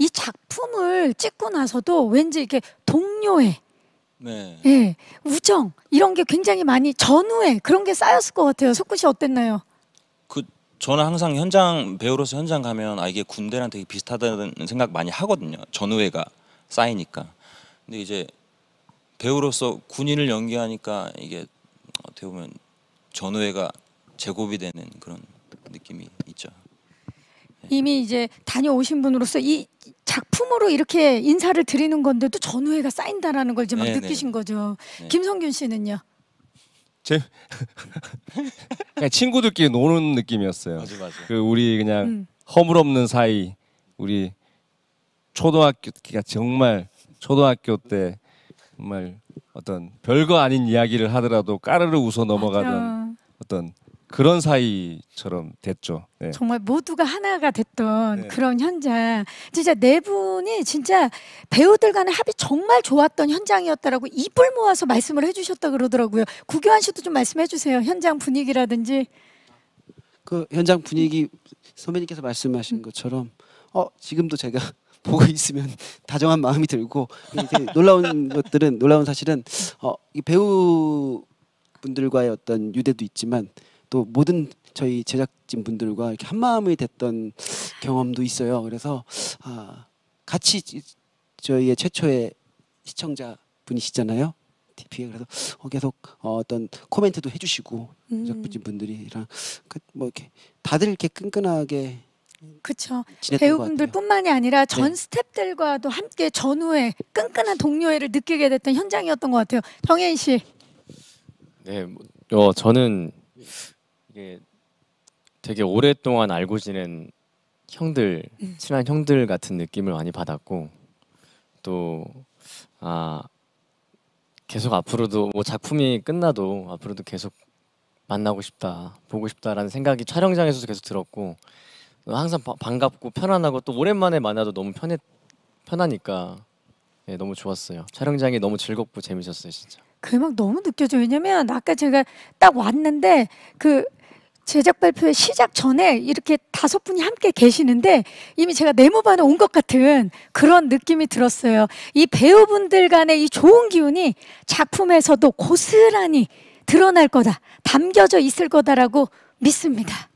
이 작품을 찍고 나서도 왠지 이렇게 동료의 네. 예, 우정 이런 게 굉장히 많이 전후에 그런 게 쌓였을 것 같아요. 석구 씨 어땠나요? 그 저는 항상 현장 배우로서 현장 가면 아 이게 군대랑 되게 비슷하다는 생각 많이 하거든요. 전후회가 쌓이니까. 근데 이제 배우로서 군인을 연기하니까 이게 어떻게 보면 전후회가 제곱이 되는 그런 느낌이 있죠. 네. 이미 이제 다녀오신 분으로서 이 처음으로 이렇게 인사를 드리는 건데도 전우회가 쌓인다라는 걸 이제 막 네, 네. 느끼신 거죠. 네. 김성균 씨는요. 제 그냥 친구들끼리 노는 느낌이었어요. 맞아 맞아. 그 우리 그냥 음. 허물없는 사이 우리 초등학교 때가 그러니까 정말 초등학교 때 정말 어떤 별거 아닌 이야기를 하더라도 까르르 웃어 넘어가던 맞아. 어떤 그런 사이처럼 됐죠. 네. 정말 모두가 하나가 됐던 네. 그런 현장. 진짜 네 분이 진짜 배우들 간의 합이 정말 좋았던 현장이었다라고 입을 모아서 말씀을 해주셨다 그러더라고요. 구교환 씨도 좀 말씀해 주세요. 현장 분위기라든지. 그 현장 분위기 선배님께서 말씀하신 음. 것처럼 어 지금도 제가 보고 있으면 다정한 마음이 들고 놀라운 것들은 놀라운 사실은 어, 이 배우 분들과의 어떤 유대도 있지만 또 모든 저희 제작진 분들과 이렇게 한 마음이 됐던 경험도 있어요. 그래서 아, 같이 저희의 최초의 시청자 분이시잖아요. TP에 그래서 어, 계속 어, 어떤 코멘트도 해주시고 음. 제작진 분들이랑 뭐 이렇게 다들 이렇게 끈끈하게 그렇죠. 배우분들뿐만이 아니라 전 네. 스탭들과도 함께 전후에 끈끈한 동료애를 느끼게 됐던 현장이었던 것 같아요. 정혜인 씨. 네, 뭐, 어, 저는 이게 되게 오랫동안 알고 지낸 형들 음. 친한 형들 같은 느낌을 많이 받았고 또아 계속 앞으로도 뭐 작품이 끝나도 앞으로도 계속 만나고 싶다 보고 싶다라는 생각이 촬영장에서도 계속 들었고 항상 바, 반갑고 편안하고 또 오랜만에 만나도 너무 편해 편하니까 네, 너무 좋았어요 촬영장이 너무 즐겁고 재밌었어요 진짜 그게 막 너무 느껴져 왜냐면 아까 제가 딱 왔는데 그 제작 발표회 시작 전에 이렇게 다섯 분이 함께 계시는데 이미 제가 네모반에 온 것 같은 그런 느낌이 들었어요. 이 배우분들 간의 이 좋은 기운이 작품에서도 고스란히 드러날 거다, 담겨져 있을 거다라고 믿습니다.